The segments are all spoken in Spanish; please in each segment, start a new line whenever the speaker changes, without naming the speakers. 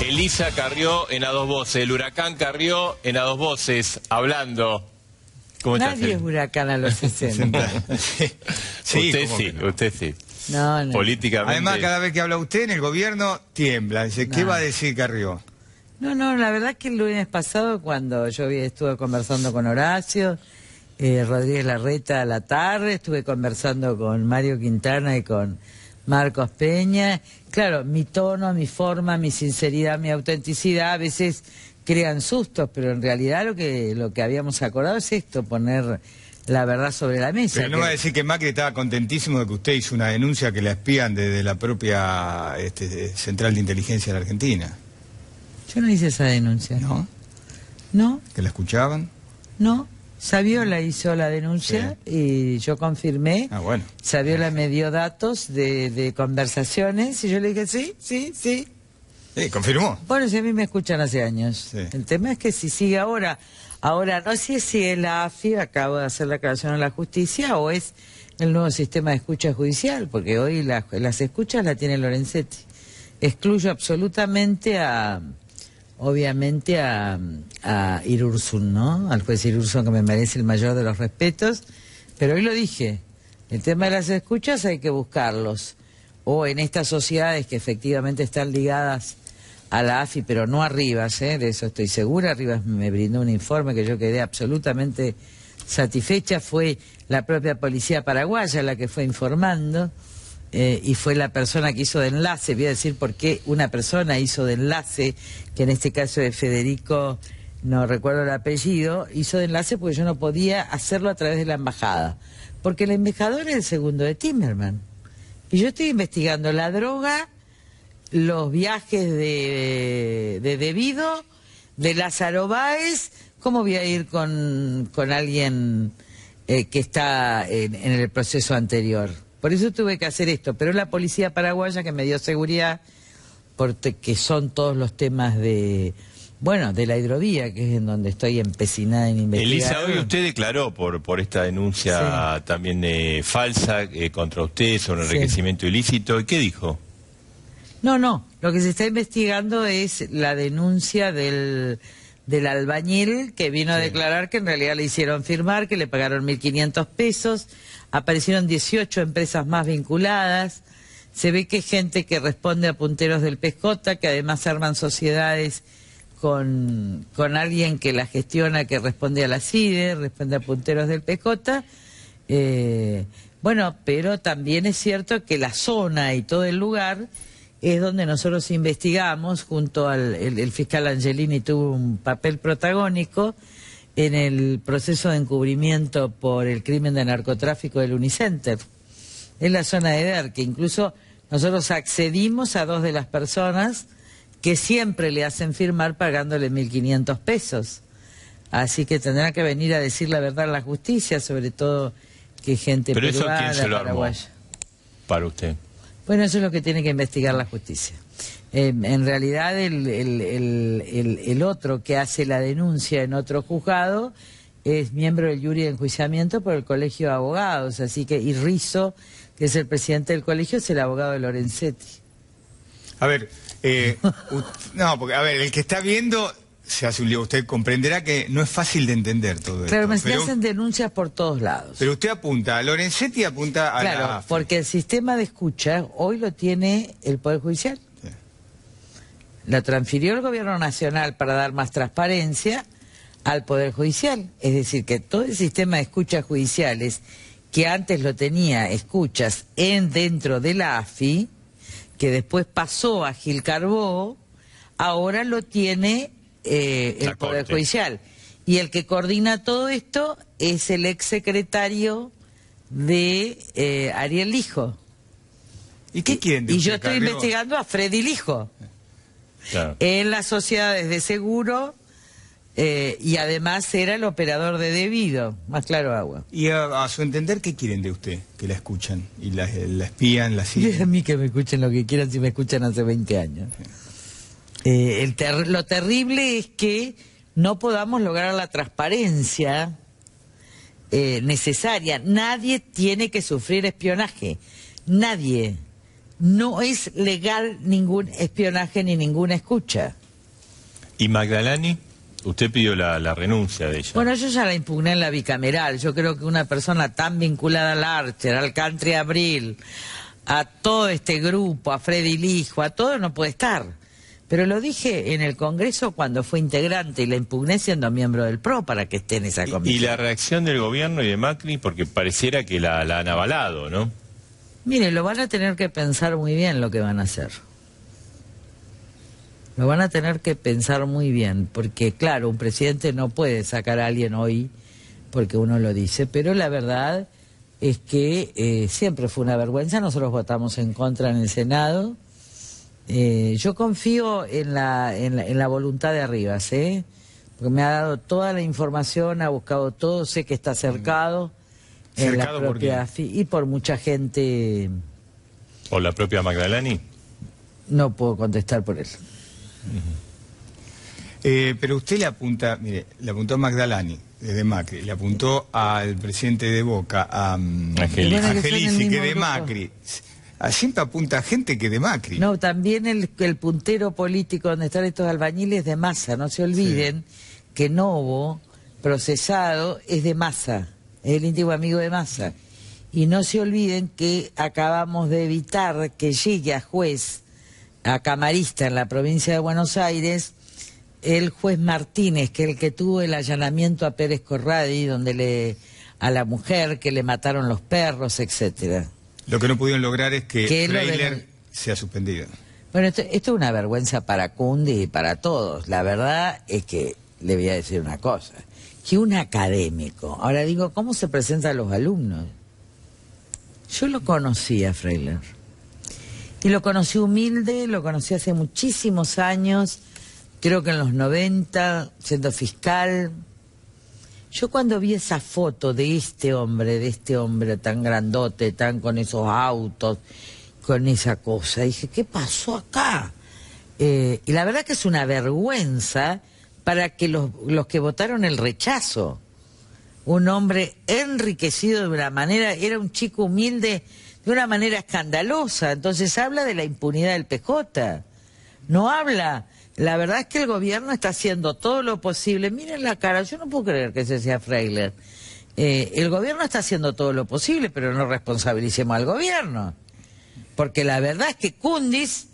Elisa Carrió en A Dos Voces, el huracán Carrió en A Dos Voces, hablando.
Nadie es huracán a los 60. usted
sí, usted sí. No,
Además,
cada vez que habla usted en el gobierno, tiembla. Dice, ¿qué va a decir Carrió?
No, no, la verdad es que el lunes pasado, cuando yo estuve conversando con Horacio, eh, Rodríguez Larreta a la tarde, estuve conversando con Mario Quintana y con Marcos Peña, claro, mi tono, mi forma, mi sinceridad, mi autenticidad a veces crean sustos, pero en realidad lo que, lo que habíamos acordado es esto, poner la verdad sobre la mesa. Pero no va a decir
que Macri estaba contentísimo de que usted hizo una denuncia que la espían desde la propia este, Central de Inteligencia de la Argentina.
Yo no hice esa denuncia. ¿No? ¿No?
¿Que la escuchaban?
No. Sabiola hizo la denuncia y yo confirmé. Ah, bueno. Saviola me dio datos de, conversaciones y yo le dije, sí, sí, sí. Sí, confirmó. Bueno, si a mí me escuchan hace años. El tema es que si sigue ahora, ahora no sé si es la AFI acaba de hacer la aclaración a la justicia o es el nuevo sistema de escucha judicial, porque hoy las escuchas la tiene Lorenzetti. Excluyo absolutamente a obviamente a, a Irursun, ¿no? Al juez Irursun que me merece el mayor de los respetos, pero hoy lo dije, el tema de las escuchas hay que buscarlos, o en estas sociedades que efectivamente están ligadas a la AFI, pero no a ¿eh? de eso estoy segura, arriba me brindó un informe que yo quedé absolutamente satisfecha, fue la propia policía paraguaya la que fue informando. Eh, y fue la persona que hizo de enlace. Voy a decir por qué una persona hizo de enlace, que en este caso es Federico, no recuerdo el apellido, hizo de enlace porque yo no podía hacerlo a través de la embajada. Porque el embajador es el segundo de Timmerman. Y yo estoy investigando la droga, los viajes de, Debido, de Lázaro Báez. ¿Cómo voy a ir con, alguien eh, que está en el proceso anterior? Por eso tuve que hacer esto, pero la policía paraguaya que me dio seguridad, porque son todos los temas de, bueno, de la hidrovía, que es en donde estoy empecinada en investigar. Elisa, hoy
usted declaró por, por esta denuncia también eh, falsa eh, contra usted sobre enriquecimiento ilícito. ¿Y qué dijo?
No, no, lo que se está investigando es la denuncia del del albañil que vino a declarar que en realidad le hicieron firmar, que le pagaron 1.500 pesos, aparecieron 18 empresas más vinculadas, se ve que gente que responde a punteros del Pescota, que además arman sociedades con, alguien que la gestiona, que responde a la CIDE, responde a punteros del Pescota. Eh, bueno, pero también es cierto que la zona y todo el lugar es donde nosotros investigamos, junto al fiscal Angelini tuvo un papel protagónico en el proceso de encubrimiento por el crimen de narcotráfico del Unicenter, Es la zona de Eder, que incluso nosotros accedimos a dos de las personas que siempre le hacen firmar pagándole 1.500 pesos. Así que tendrá que venir a decir la verdad a la justicia, sobre todo que gente peruana, Para usted. Bueno, eso es lo que tiene que investigar la justicia. Eh, en realidad, el, otro que hace la denuncia en otro juzgado es miembro del jury de enjuiciamiento por el Colegio de Abogados, así que y que es el presidente del colegio, es el abogado de Lorenzetti.
A ver, eh, no, porque a ver, el que está viendo se hace un lío. Usted comprenderá que no es fácil de entender todo esto. Claro, me hacen
denuncias por todos lados.
Pero usted apunta, a Lorenzetti apunta a claro,
porque el sistema de escucha hoy lo tiene el Poder Judicial. Sí. Lo transfirió el Gobierno Nacional para dar más transparencia al Poder Judicial. Es decir, que todo el sistema de escuchas judiciales, que antes lo tenía escuchas en dentro de la AFI, que después pasó a Gil Carbó, ahora lo tiene eh, el Poder Judicial. Y el que coordina todo esto es el ex secretario de eh, Ariel Lijo. ¿Y qué quieren Y yo estoy investigando a Freddy Lijo. En las sociedades de seguro eh, y además era el operador de debido, más claro agua.
¿Y a, su entender qué quieren de usted? Que la escuchan y la,
espían, la siguen. Y a mí que me escuchen lo que quieran si me escuchan hace 20 años. Eh, lo terrible es que no podamos lograr la transparencia eh, necesaria. Nadie tiene que sufrir espionaje. Nadie. No es legal ningún espionaje ni ninguna escucha.
¿Y Magdalani? Usted pidió la, la, renuncia de ella.
Bueno, yo ya la impugné en la bicameral. Yo creo que una persona tan vinculada al Archer, al Country Abril, a todo este grupo, a Freddy Lijo, a todo no puede estar. Pero lo dije en el Congreso cuando fue integrante y la impugné siendo miembro del PRO para que esté en esa comisión.
Y, la reacción del gobierno y de Macri, porque pareciera que la, han avalado, ¿no?
Mire, lo van a tener que pensar muy bien lo que van a hacer. Lo van a tener que pensar muy bien, porque claro, un presidente no puede sacar a alguien hoy porque uno lo dice, pero la verdad es que eh, siempre fue una vergüenza. Nosotros votamos en contra en el Senado eh, yo confío en la, en la, voluntad de arriba, ¿eh? porque me ha dado toda la información, ha buscado todo, sé que está cercado. la Y por mucha gente.
¿O la propia Magdalani? No puedo contestar por él.
Eh, pero usted le apunta, mire, le apuntó a Magdalani de Macri, le apuntó al presidente de Boca, a mm, Angelici, que de Macri siempre apunta gente que de Macri.
No, también el, puntero político donde están estos albañiles de masa, no se olviden que Novo, procesado, es de masa, es el íntimo amigo de masa. Y no se olviden que acabamos de evitar que llegue a juez, a camarista en la provincia de Buenos Aires, el juez Martínez, que es el que tuvo el allanamiento a Pérez Corradi, donde le a la mujer que le mataron los perros, etcétera.
Lo que no pudieron lograr es que trailer sea suspendido.
Bueno, esto, es una vergüenza para Cundi y para todos. La verdad es que le voy a decir una cosa, que un académico, ahora digo, ¿cómo se presentan los alumnos? Yo lo conocí a Freiler. Y lo conocí humilde, lo conocí hace muchísimos años, creo que en los 90, siendo fiscal, yo cuando vi esa foto de este hombre, de este hombre tan grandote, tan con esos autos, con esa cosa, dije, ¿qué pasó acá? Eh, y la verdad que es una vergüenza para que los, los que votaron el rechazo. Un hombre enriquecido de una manera, era un chico humilde de una manera escandalosa. Entonces habla de la impunidad del PJ. No habla la verdad es que el gobierno está haciendo todo lo posible. Miren la cara, yo no puedo creer que se sea Freiler. Eh, el gobierno está haciendo todo lo posible, pero no responsabilicemos al gobierno. Porque la verdad es que Cundis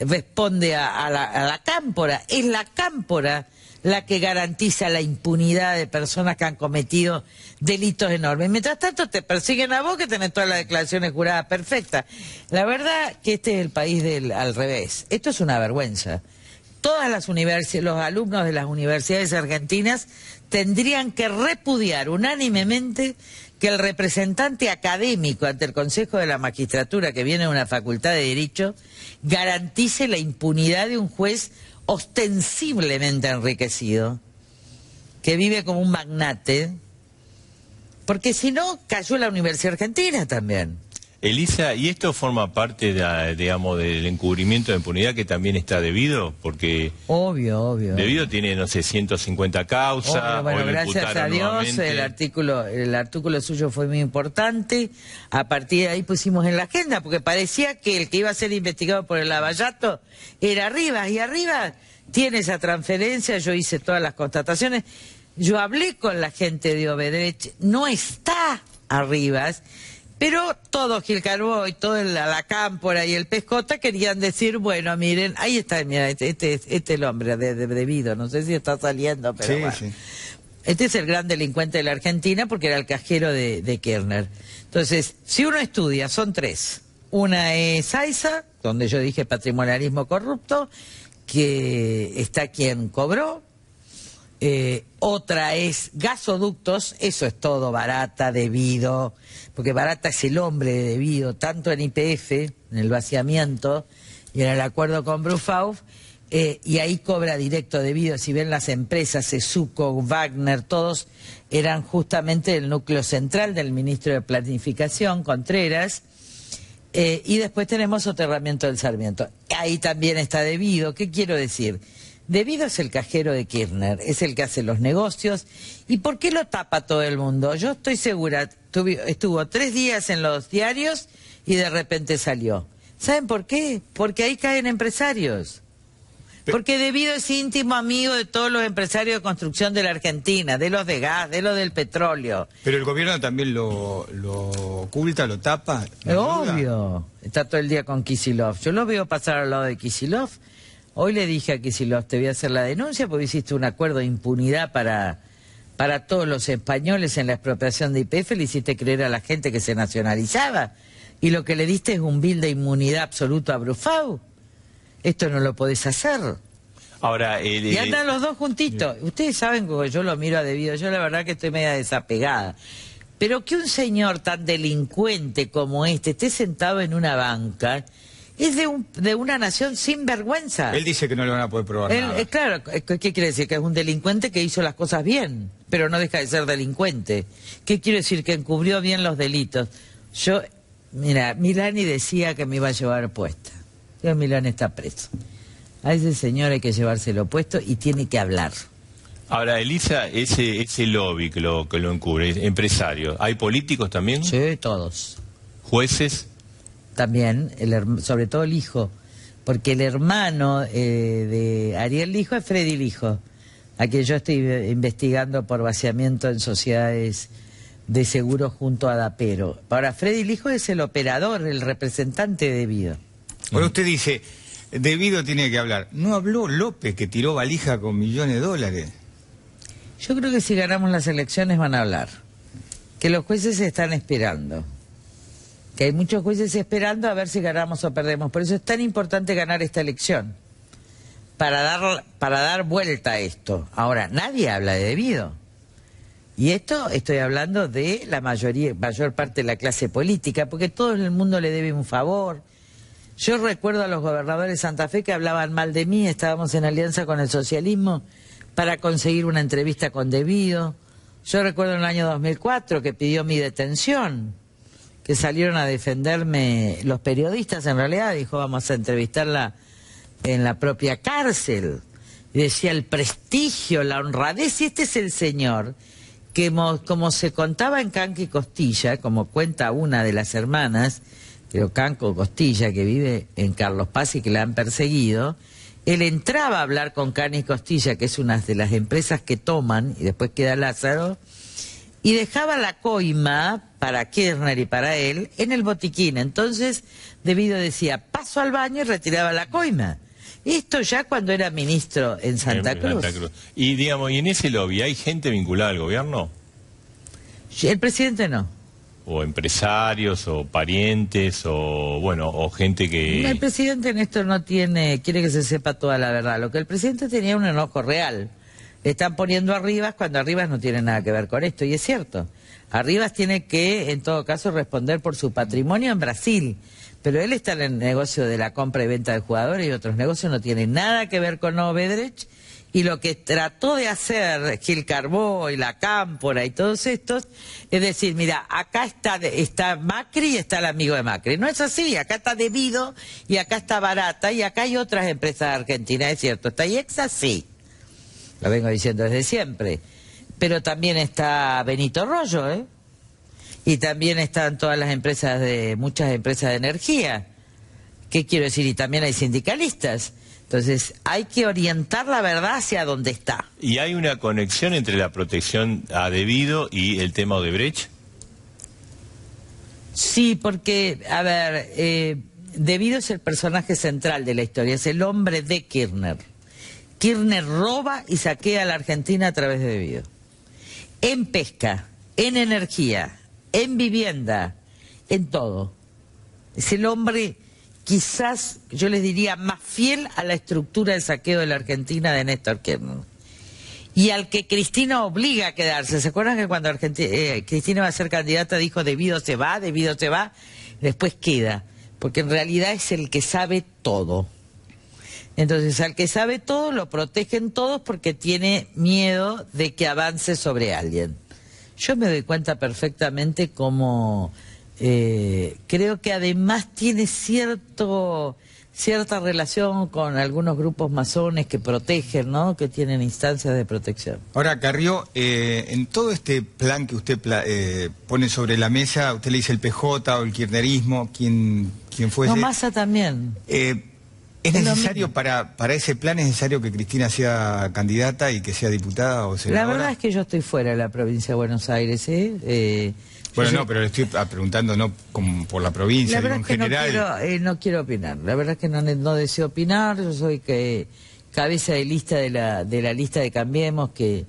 responde a, la, cámpora. Es la cámpora la que garantiza la impunidad de personas que han cometido delitos enormes. Mientras tanto, te persiguen a vos que tenés todas las declaraciones juradas perfectas. La verdad que este es el país del al revés. Esto es una vergüenza todas las universidades, los alumnos de las universidades argentinas tendrían que repudiar unánimemente que el representante académico ante el Consejo de la Magistratura, que viene de una facultad de Derecho, garantice la impunidad de un juez ostensiblemente enriquecido, que vive como un magnate, porque si no, cayó la Universidad Argentina también. Elisa,
¿y esto forma parte, de, digamos, del encubrimiento de impunidad que también está debido? Porque...
Obvio, obvio. Debido
tiene, no sé, 150 causas. bueno, gracias a Dios, el
artículo, el artículo suyo fue muy importante. A partir de ahí pusimos en la agenda, porque parecía que el que iba a ser investigado por el lavallato era Rivas, y arriba tiene esa transferencia, yo hice todas las constataciones. Yo hablé con la gente de Obedrech, no está Arribas. Pero todos, Gil Carbó y todo el, la cámpora y el pescota querían decir, bueno, miren, ahí está, mira, este, este, este el hombre de, de, debido, no sé si está saliendo, pero Este es el gran delincuente de la Argentina porque era el cajero de, Kerner. Entonces, si uno estudia, son tres. Una es AISA, donde yo dije patrimonialismo corrupto, que está quien cobró, eh, otra es gasoductos, eso es todo barata, debido, porque barata es el hombre debido, tanto en IPF, en el vaciamiento y en el acuerdo con Brufau, eh, y ahí cobra directo debido. Si ven las empresas, Esuco, Wagner, todos eran justamente el núcleo central del ministro de Planificación, Contreras. Eh, y después tenemos soterramiento del Sarmiento. Ahí también está debido. ¿Qué quiero decir? Debido es el cajero de Kirchner, es el que hace los negocios. ¿Y por qué lo tapa todo el mundo? Yo estoy segura, estuvo tres días en los diarios y de repente salió. ¿Saben por qué? Porque ahí caen empresarios. Porque Debido es íntimo amigo de todos los empresarios de construcción de la Argentina, de los de gas, de los del petróleo. Pero el gobierno también lo, oculta, lo tapa. Obvio. Está todo el día con Kisilov. Yo lo veo pasar al lado de Kisilov Hoy le dije a si te voy a hacer la denuncia porque hiciste un acuerdo de impunidad para, para todos los españoles en la expropiación de IPF, le hiciste creer a la gente que se nacionalizaba y lo que le diste es un bill de inmunidad absoluto a Brufau. Esto no lo podés hacer.
Ahora, y andan los dos juntitos.
Ustedes saben que yo lo miro a debido. Yo la verdad que estoy media desapegada. Pero que un señor tan delincuente como este esté sentado en una banca es de, una nación sin vergüenza. Él dice que no le van a
poder probar. nada.
claro, ¿qué quiere decir? Que es un delincuente que hizo las cosas bien, pero no deja de ser delincuente. ¿Qué quiere decir? Que encubrió bien los delitos. Yo, mira, Milani decía que me iba a llevar puesta. Yo, Milani está preso. A ese señor hay que llevárselo puesto y tiene que hablar.
Ahora, Elisa, ese, ese lobby que lo, que lo encubre, empresario, ¿hay políticos también? Sí, todos. ¿Jueces?
también, el, sobre todo el hijo, porque el hermano eh, de Ariel Lijo es Freddy Lijo, a quien yo estoy eh, investigando por vaciamiento en sociedades de seguro junto a Dapero. Ahora, Freddy Lijo es el operador, el representante de Vido.
Ahora usted dice, de Vido tiene que hablar. No habló
López, que tiró valija con millones de dólares. Yo creo que si ganamos las elecciones van a hablar, que los jueces están esperando que hay muchos jueces esperando a ver si ganamos o perdemos. Por eso es tan importante ganar esta elección, para dar, para dar vuelta a esto. Ahora, nadie habla de debido. Y esto estoy hablando de la mayoría, mayor parte de la clase política, porque todo el mundo le debe un favor. Yo recuerdo a los gobernadores de Santa Fe que hablaban mal de mí, estábamos en alianza con el socialismo para conseguir una entrevista con Debido. Yo recuerdo en el año 2004 que pidió mi detención que salieron a defenderme los periodistas, en realidad dijo, vamos a entrevistarla en la propia cárcel. Y decía el prestigio, la honradez, y este es el señor que como se contaba en Canco y Costilla, como cuenta una de las hermanas, creo Canco Costilla, que vive en Carlos Paz y que la han perseguido, él entraba a hablar con y Costilla, que es una de las empresas que toman, y después queda Lázaro, y dejaba la coima para Kerner y para él en el botiquín. Entonces, Debido decía, paso al baño y retiraba la coima. Esto ya cuando era ministro en Santa, Cruz. Santa Cruz.
Y digamos, ¿y en ese lobby hay gente vinculada al gobierno?
El presidente no
o empresarios o parientes o bueno o gente que el
presidente en esto no tiene quiere que se sepa toda la verdad lo que el presidente tenía un enojo real están poniendo Arribas cuando Arribas no tiene nada que ver con esto, y es cierto. Arribas tiene que, en todo caso, responder por su patrimonio en Brasil, pero él está en el negocio de la compra y venta de jugadores y otros negocios, no tiene nada que ver con Obedrech, y lo que trató de hacer Gil Carbó y la Cámpora y todos estos es decir, mira, acá está, está Macri y está el amigo de Macri. No es así, acá está Debido y acá está Barata y acá hay otras empresas de Argentina, es cierto, está IEXA, sí lo vengo diciendo desde siempre. Pero también está Benito Rollo, ¿eh? Y también están todas las empresas de, muchas empresas de energía. ¿Qué quiero decir? Y también hay sindicalistas. Entonces, hay que orientar la verdad hacia donde está.
¿Y hay una conexión entre la protección a debido y el tema de Brecht?
Sí, porque, a ver, eh, debido es el personaje central de la historia, es el hombre de Kirchner. Kirchner roba y saquea a la Argentina a través de Vido. En pesca, en energía, en vivienda, en todo. Es el hombre quizás, yo les diría, más fiel a la estructura de saqueo de la Argentina de Néstor Kirchner. Y al que Cristina obliga a quedarse. ¿Se acuerdan que cuando eh, Cristina va a ser candidata dijo, debido se va, debido se va, después queda? Porque en realidad es el que sabe todo. Entonces, al que sabe todo, lo protegen todos porque tiene miedo de que avance sobre alguien. Yo me doy cuenta perfectamente como... Eh, creo que además tiene cierto cierta relación con algunos grupos masones que protegen, ¿no? Que tienen instancias de protección.
Ahora, Carrió, eh, en todo este plan que usted eh, pone sobre la mesa, usted le dice el PJ o el kirchnerismo, quien, quien fuese... No,
también. ¿Es necesario
para, para ese plan, es necesario que Cristina sea candidata y que sea diputada o senadora? La verdad
es que yo estoy fuera de la provincia de Buenos Aires, ¿eh? eh bueno, no, pero
le estoy preguntando no por la provincia, la en general.
Eh, no quiero, opinar, la verdad es que no, deseo opinar, yo soy que cabeza de lista de la, de la lista de Cambiemos que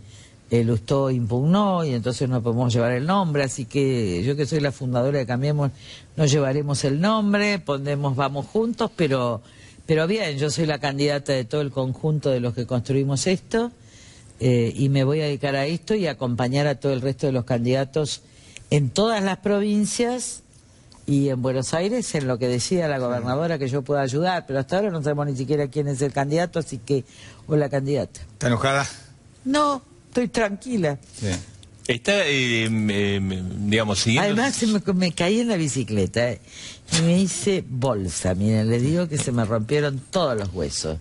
el Ustó impugnó y entonces no podemos llevar el nombre, así que yo que soy la fundadora de Cambiemos no llevaremos el nombre, Ponemos vamos juntos, pero pero bien, yo soy la candidata de todo el conjunto de los que construimos esto eh, y me voy a dedicar a esto y acompañar a todo el resto de los candidatos en todas las provincias y en Buenos Aires en lo que decida la gobernadora que yo pueda ayudar, pero hasta ahora no sabemos ni siquiera quién es el candidato, así que, o la candidata. ¿Está enojada? No, estoy tranquila. Está, em, em, digamos, siguiendo... Además, me, caí en la bicicleta eh, y me hice bolsa. Miren, le digo que se me rompieron todos los huesos.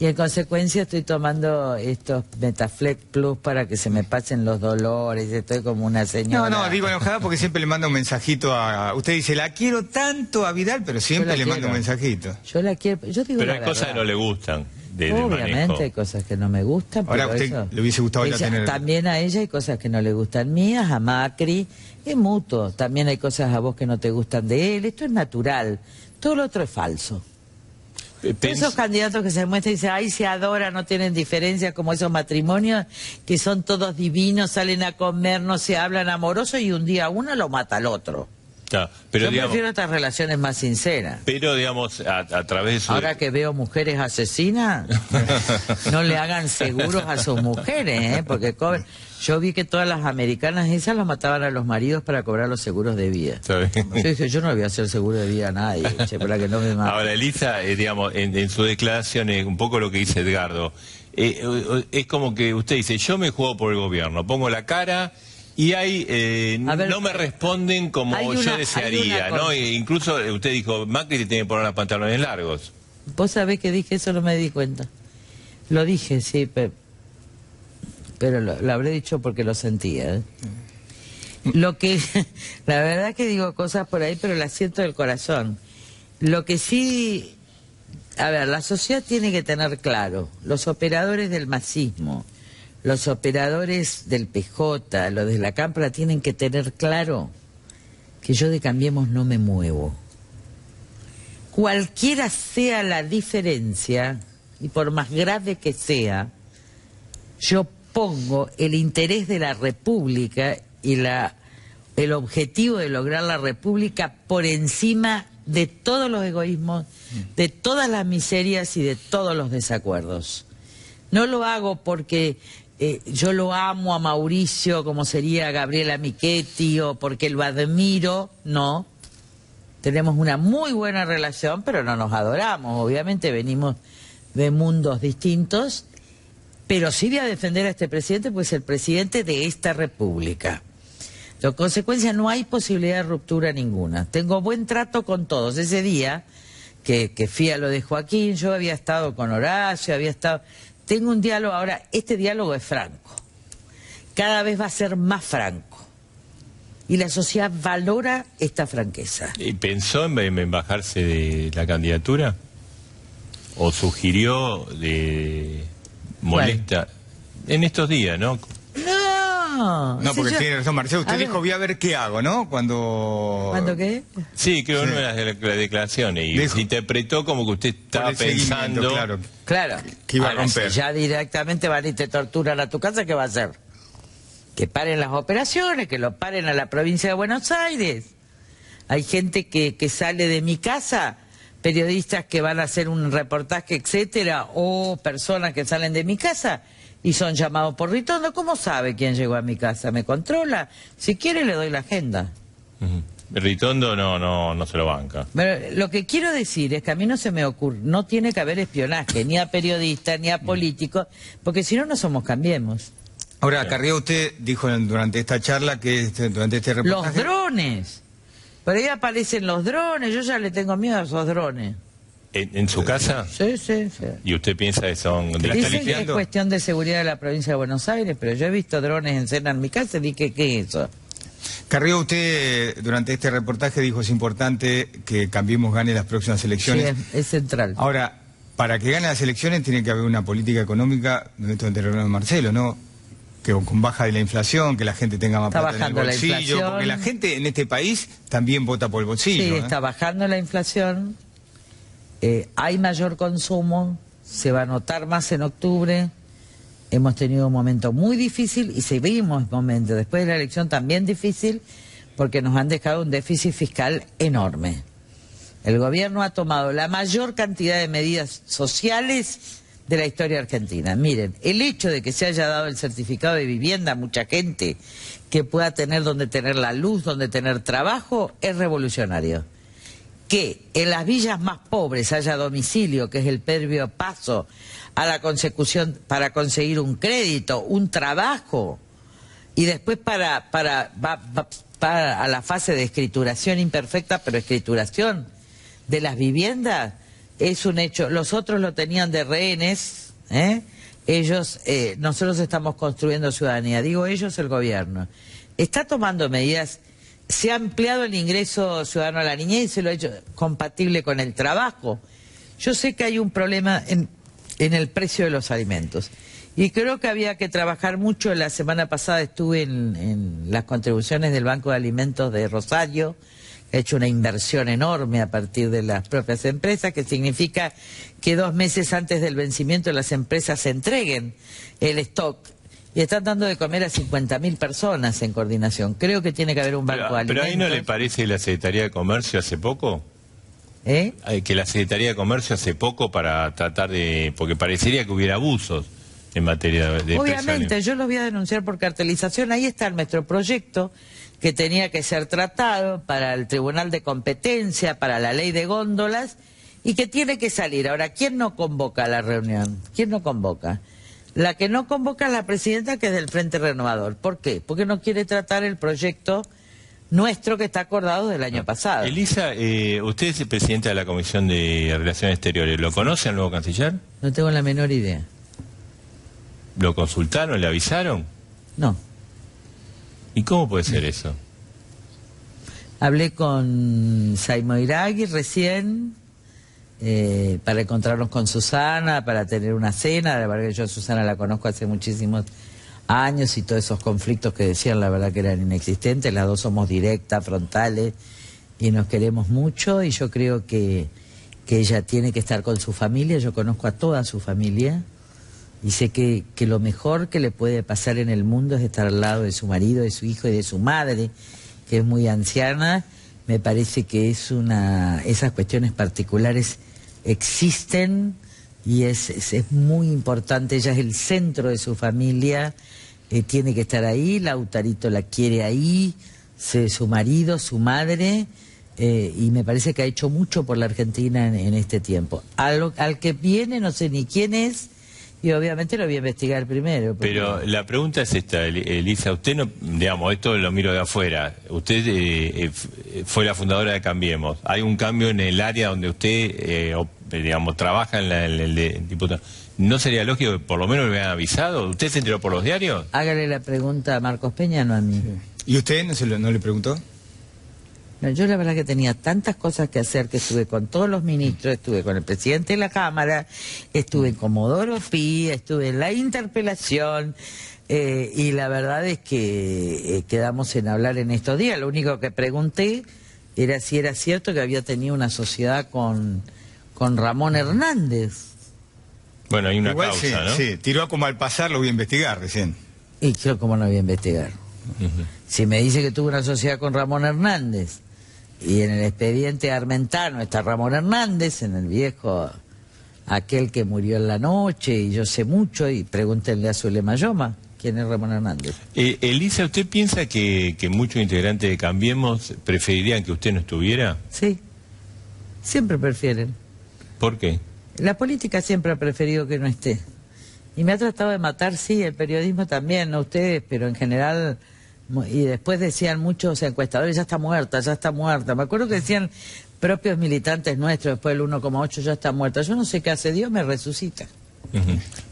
Y en consecuencia estoy tomando estos Metaflex Plus para que se me pasen los dolores. Estoy como una señora. No, no,
digo enojada porque siempre le mando un mensajito a. Usted dice, la quiero tanto a Vidal, pero siempre le mando un
mensajito. Yo la quiero. Yo digo pero hay cosas que no le gustan. Obviamente hay cosas que no me gustan. le hubiese gustado También a ella hay cosas que no le gustan mías, a Macri, es mutuo. También hay cosas a vos que no te gustan de él, esto es natural. Todo lo otro es falso. Eh, esos candidatos que se muestran y dicen, ay, se adora no tienen diferencias como esos matrimonios que son todos divinos, salen a comer, no se hablan amorosos y un día uno lo mata al otro pero, Yo prefiero estas relaciones más sinceras.
Pero, digamos, a, través Ahora
que veo mujeres asesinas, no le hagan seguros a sus mujeres, ¿eh? porque Yo vi que todas las americanas esas las mataban a los maridos para cobrar los seguros de vida. Yo dije, yo no voy a hacer seguro de vida a nadie,
Ahora, Elisa, eh, digamos, en, en, su declaración, es un poco lo que dice Edgardo, eh, eh, es como que usted dice, yo me juego por el gobierno, pongo la cara y hay, eh, no me eh, responden como yo desearía, ¿no? E incluso eh, usted dijo, Macri tiene que poner los pantalones largos.
Vos sabés que dije eso, no me di cuenta. Lo dije, sí, pero, lo, habré dicho porque lo sentía. Lo que, la verdad que digo cosas por ahí, pero las siento del corazón. Lo que sí, a ver, la sociedad tiene que tener claro, los operadores del masismo, los operadores del PJ, los de la Cámara, tienen que tener claro que yo de Cambiemos no me muevo. Cualquiera sea la diferencia, y por más grave que sea, yo pongo el interés de la República y el objetivo de lograr la República por encima de todos los egoísmos, de todas las miserias y de todos los desacuerdos. No lo hago porque eh, yo lo amo a Mauricio como sería Gabriela Michetti o porque lo admiro, no. Tenemos una muy buena relación, pero no nos adoramos. Obviamente venimos de mundos distintos, pero sí voy a defender a este presidente, pues el presidente de esta república. En consecuencia, no hay posibilidad de ruptura ninguna. Tengo buen trato con todos. Ese día que, que fui lo de Joaquín, yo había estado con Horacio, había estado tengo un diálogo ahora, este diálogo es franco, cada vez va a ser más franco. Y la sociedad valora esta franqueza.
¿Y pensó en, bajarse de la candidatura? ¿O sugirió de
molesta?
En estos días, ¿no?
No. porque tiene razón, Marcelo. Usted dijo,
voy a ver qué hago, ¿no? Cuando... ¿Cuándo qué? Sí, creo una de las, declaraciones. Y se interpretó como que usted estaba pensando... Claro.
claro. Que iba a romper. ya directamente van y te torturan a tu casa, ¿qué va a hacer? Que paren las operaciones, que lo paren a la provincia de Buenos Aires. Hay gente que, que sale de mi casa periodistas que van a hacer un reportaje, etcétera, o personas que salen de mi casa y son llamados por Ritondo, ¿cómo sabe quién llegó a mi casa? ¿Me controla? Si quiere le doy la agenda.
Ritondo no, no, no se lo banca.
lo que quiero decir es que a mí no se me ocurre, no tiene que haber espionaje, ni a periodistas, ni a mm. políticos, porque si no, no somos cambiemos.
Ahora, Carrió, usted dijo durante esta charla
que este, durante este reportaje... ¡Los
drones! Por ahí aparecen los drones, yo ya le tengo miedo a esos drones.
¿En, su casa?
Sí, sí, sí.
¿Y usted piensa que son... Dicen que es
cuestión de seguridad de la provincia de Buenos Aires, pero yo he visto drones en en mi casa y dije, ¿qué es eso?
Carrió, usted durante este reportaje dijo es importante que Cambiemos gane las próximas elecciones.
Sí, es central.
Ahora, para que gane las elecciones tiene que haber una política económica, esto terreno de Marcelo, ¿no? Que con baja de la inflación, que la gente tenga más está plata bajando en el bolsillo, la inflación. porque la gente en este país también vota por el bolsillo. Sí, ¿eh? está
bajando la inflación. Eh, hay mayor consumo, se va a notar más en octubre. Hemos tenido un momento muy difícil y seguimos momento después de la elección también difícil porque nos han dejado un déficit fiscal enorme. El gobierno ha tomado la mayor cantidad de medidas sociales de la historia argentina. Miren, el hecho de que se haya dado el certificado de vivienda a mucha gente que pueda tener donde tener la luz, donde tener trabajo, es revolucionario que en las villas más pobres haya domicilio, que es el previo paso a la consecución para conseguir un crédito, un trabajo, y después para, para, a la fase de escrituración imperfecta, pero escrituración de las viviendas, es un hecho. Los otros lo tenían de rehenes, ¿eh? ellos, eh, nosotros estamos construyendo ciudadanía, digo ellos, el gobierno. Está tomando medidas se ha ampliado el ingreso ciudadano a la niñez y se lo ha hecho compatible con el trabajo. Yo sé que hay un problema en, el precio de los alimentos. Y creo que había que trabajar mucho. La semana pasada estuve en, en, las contribuciones del Banco de Alimentos de Rosario. He hecho una inversión enorme a partir de las propias empresas, que significa que dos meses antes del vencimiento las empresas entreguen el stock y están dando de comer a 50.000 personas en coordinación. Creo que tiene que haber un banco pero, ¿Pero ahí no le
parece la Secretaría de Comercio hace poco? ¿Eh? Que la Secretaría de Comercio hace poco para tratar de... porque parecería que hubiera abusos en materia de... Obviamente,
yo los voy a denunciar por cartelización. Ahí está nuestro proyecto que tenía que ser tratado para el Tribunal de Competencia, para la ley de góndolas y que tiene que salir. Ahora, ¿quién no convoca a la reunión? ¿Quién no convoca? La que no convoca a la presidenta, que es del Frente Renovador. ¿Por qué? Porque no quiere tratar el proyecto nuestro que está acordado del año ah, pasado.
Elisa, eh, usted es presidenta de la Comisión de Relaciones Exteriores. ¿Lo conoce al nuevo canciller?
No tengo la menor idea.
¿Lo consultaron? ¿Le avisaron? No. ¿Y cómo puede ser eso?
Hablé con Saimo Iragui recién, eh, para encontrarnos con Susana, para tener una cena. La verdad que yo a Susana la conozco hace muchísimos años y todos esos conflictos que decían, la verdad que eran inexistentes. Las dos somos directas, frontales y nos queremos mucho y yo creo que, ella tiene que estar con su familia. Yo conozco a toda su familia y sé que lo mejor que le puede pasar en el mundo es estar al lado de su marido, de su hijo y de su madre, que es muy anciana me parece que es una, esas cuestiones particulares existen y es, es, muy importante, ella es el centro de su familia, eh, tiene que estar ahí, Lautarito la quiere ahí, su marido, su madre, eh, y me parece que ha hecho mucho por la Argentina en, este tiempo. al que viene, no sé ni quién es, y obviamente lo voy a investigar primero. Pero
la pregunta es esta, Elisa. Usted no, digamos, esto lo miro de afuera. Usted eh, eh, eh, fue la fundadora de Cambiemos. ¿Hay un cambio en el área donde usted, digamos, trabaja en, el diputado? ¿No sería lógico que por lo menos le hubieran avisado? ¿Usted se enteró por los diarios?
Hágale la pregunta a Marcos Peña, no a mí. ¿Y usted no, se no le preguntó? yo la verdad que tenía tantas cosas que hacer que estuve con todos los ministros, estuve con el presidente de la Cámara, estuve en Comodoro Pi, estuve en la interpelación eh, y la verdad es que eh, quedamos en hablar en estos días. Lo único que pregunté era si era cierto que había tenido una sociedad con, con Ramón Hernández.
Bueno, hay una causa, ¿no? Sí,
tiró como al pasar, lo voy a investigar recién.
Y yo como no voy a investigar. Si me dice que tuvo una sociedad con Ramón Hernández y en el expediente Armentano está Ramón Hernández, en el viejo, aquel que murió en la noche, y yo sé mucho, y pregúntenle a Zulema Yoma quién es Ramón Hernández.
Eh, Elisa, ¿usted piensa que, que muchos integrantes de Cambiemos preferirían que usted no estuviera?
Sí, siempre prefieren. ¿Por qué? La política siempre ha preferido que no esté. Y me ha tratado de matar, sí, el periodismo también, no ustedes, pero en general y después decían muchos encuestadores, ya está muerta, ya está muerta. Me acuerdo que decían propios militantes nuestros, después el 1,8 ya está muerta. Yo no sé qué hace, Dios me resucita.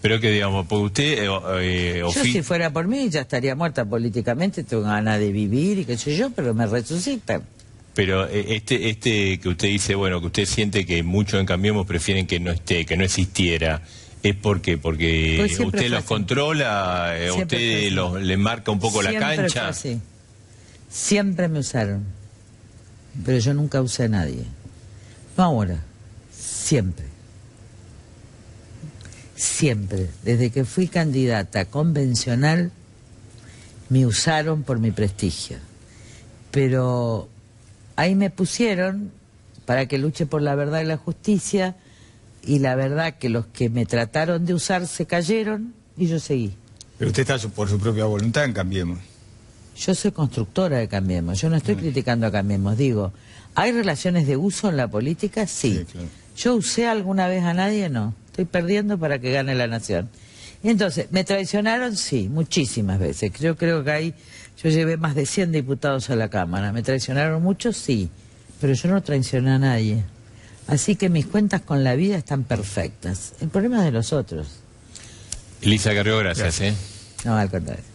Pero que digamos, pues usted... Eh, eh, yo si
fuera por mí ya estaría muerta políticamente, tengo ganas de vivir y qué sé yo, pero me resucita.
Pero eh, este, este que usted dice, bueno, que usted siente que muchos en Cambiemos prefieren que no esté, que no existiera. ¿Es por qué? ¿Porque pues usted los controla? Eh, ¿Usted le marca un poco la cancha?
Siempre me usaron, pero yo nunca usé a nadie. No ahora, siempre. Siempre, desde que fui candidata convencional, me usaron por mi prestigio. Pero ahí me pusieron para que luche por la verdad y la justicia y la verdad que los que me trataron de usar se cayeron y yo seguí. Pero usted está por su propia voluntad en Cambiemos. Yo soy constructora de Cambiemos, yo no estoy mm. criticando a Cambiemos, digo, ¿hay relaciones de uso en la política? Sí. ¿Yo usé alguna vez a nadie? No. Estoy perdiendo para que gane la nación. entonces, ¿me traicionaron? Sí, muchísimas veces. Yo creo que hay, yo llevé más de 100 diputados a la Cámara. ¿Me traicionaron muchos? Sí, pero yo no traicioné a nadie. Así que mis cuentas con la vida están perfectas. El problema es de los otros.
Elisa Carrió, gracias. ¿eh?
No, al contrario.